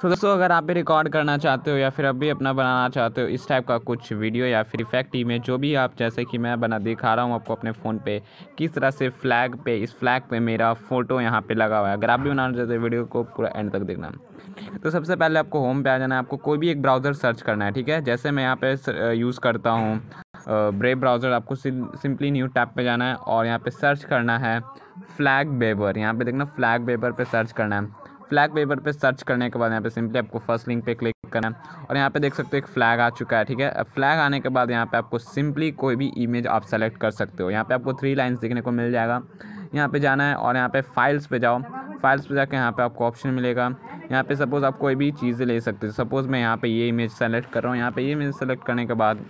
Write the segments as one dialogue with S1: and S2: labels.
S1: तो दोस्तों अगर आप भी रिकॉर्ड करना चाहते हो या फिर अभी अपना बनाना चाहते हो इस टाइप का कुछ वीडियो या फिर इफेक्ट इमेज जो भी आप जैसे कि मैं बना दिखा रहा हूँ आपको अपने फ़ोन पे किस तरह से फ्लैग पे इस फ्लैग पे मेरा फ़ोटो यहाँ पे लगा हुआ है अगर आप भी बनाना चाहते हो वीडियो को पूरा एंड तक देखना तो सबसे पहले आपको होम पे आ जाना है आपको कोई भी एक ब्राउज़र सर्च करना है ठीक है जैसे मैं यहाँ पर यूज़ करता हूँ ब्रेव ब्राउज़र आपको सिंपली न्यू टैप पे जाना है और यहाँ पे सर्च करना है फ्लैग बेबर यहाँ पे देखना फ्लैग बेबर पे सर्च करना है फ्लैग पेपर पे सर्च करने के बाद यहाँ पे सिंपली आपको फर्स्ट लिंक पे क्लिक करना है और यहाँ पे देख सकते हो एक फ्लैग आ चुका है ठीक है अब फ्लैग आने के बाद यहाँ पे आपको सिंपली कोई भी इमेज आप सेलेक्ट कर सकते हो यहाँ पे आपको थ्री लाइन्स देखने को मिल जाएगा यहाँ पे जाना है और यहाँ पे फाइल्स पे जाओ फाइल्स पे जाके यहाँ पे आपको ऑप्शन मिलेगा यहाँ पे सपोज़ आप कोई भी चीज़ ले सकते हो सपोज़ मैं यहाँ पे ये इमेज सेलेक्ट कर रहा हूँ यहाँ पे ये इमेज सेलेक्ट करने के बाद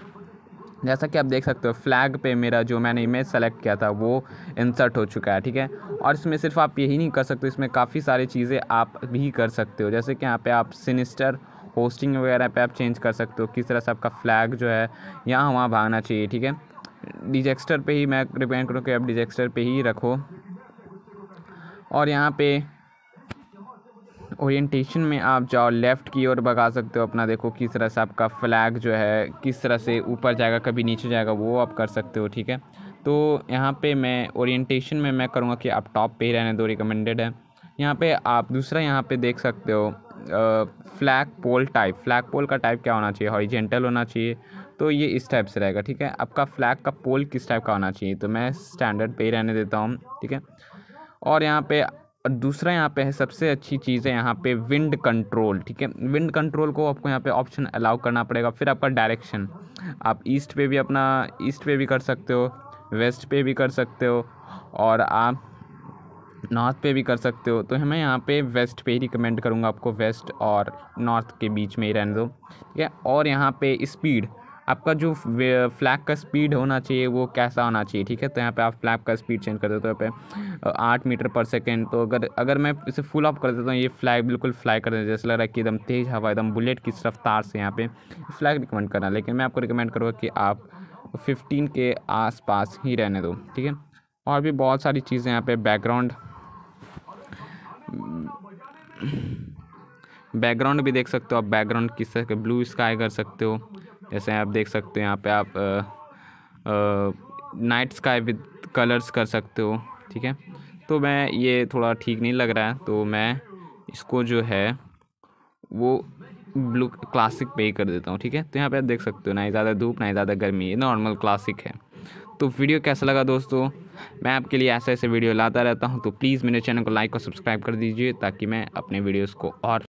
S1: जैसा कि आप देख सकते हो फ्लैग पे मेरा जो मैंने इमेज सेलेक्ट किया था वो इंसर्ट हो चुका है ठीक है और इसमें सिर्फ आप यही नहीं कर सकते इसमें काफ़ी सारी चीज़ें आप भी कर सकते हो जैसे कि यहाँ पे आप सिनिस्टर होस्टिंग वगैरह पे आप चेंज कर सकते हो किस तरह से आपका फ्लैग जो है यहाँ वहाँ भागना चाहिए ठीक है डिजेक्स्टर पर ही मैं रिपेंड करूँ कि आप डिजेक्स्टर पर ही रखो और यहाँ पर ओरिएंटेशन में आप जाओ लेफ़्ट की ओर भगा सकते हो अपना देखो किस तरह से आपका फ्लैग जो है किस तरह से ऊपर जाएगा कभी नीचे जाएगा वो आप कर सकते हो ठीक है तो यहाँ पे मैं ओरिएंटेशन में मैं करूँगा कि आप टॉप पे ही रहने दो रिकमेंडेड है यहाँ पे आप दूसरा यहाँ पे देख सकते हो flag pole type flag pole का टाइप क्या होना चाहिए हॉरिजेंटल होना चाहिए तो ये इस टाइप से रहेगा ठीक है आपका फ्लैग का पोल किस टाइप का होना चाहिए तो मैं स्टैंडर्ड पे ही रहने देता हूँ ठीक है और यहाँ पे और दूसरा यहाँ पे है सबसे अच्छी चीज़ है यहाँ पे विंड कंट्रोल ठीक है विंड कंट्रोल को आपको यहाँ पे ऑप्शन अलाउ करना पड़ेगा फिर आपका डायरेक्शन आप ईस्ट पे भी अपना ईस्ट पे भी कर सकते हो वेस्ट पे भी कर सकते हो और आप नॉर्थ पे भी कर सकते हो तो मैं यहाँ पे वेस्ट पे ही रिकमेंड करूँगा आपको वेस्ट और नॉर्थ के बीच में ही रहने दो ठीक है और यहाँ पर स्पीड आपका जो फ्लैग का स्पीड होना चाहिए वो कैसा होना चाहिए ठीक है तो यहाँ पे आप फ्लैग का स्पीड चेंज कर देते हो यहाँ पे आठ मीटर पर सेकेंड तो अगर अगर मैं इसे फुल ऑफ कर देता हूँ तो ये फ्लैग बिल्कुल फ्लाई कर देता जैसे लग रहा है कि एकदम तेज़ हवा एकदम बुलेट की रफ्तार से यहाँ पे फ्लैग रिकमेंड करना लेकिन मैं आपको रिकमेंड करूँगा कि आप फिफ्टीन के आस ही रहने दो ठीक है और भी बहुत सारी चीज़ें यहाँ पर बैकग्राउंड बैकग्राउंड भी देख सकते हो आप बैकग्राउंड किस तरह के ब्लू स्काई कर सकते हो जैसे आप देख सकते हो यहाँ पे आप नाइट स्काई विद कलर्स कर सकते हो ठीक है तो मैं ये थोड़ा ठीक नहीं लग रहा है तो मैं इसको जो है वो ब्लू क्लासिक पे ही कर देता हूँ ठीक है तो यहाँ पे आप देख सकते हो ना ही ज़्यादा धूप ना ही ज़्यादा गर्मी ये नॉर्मल क्लासिक है तो वीडियो कैसा लगा दोस्तों मैं आपके लिए ऐसे ऐसे वीडियो लाता रहता हूँ तो प्लीज़ मेरे चैनल को लाइक और सब्सक्राइब कर दीजिए ताकि मैं अपने वीडियोज़ को और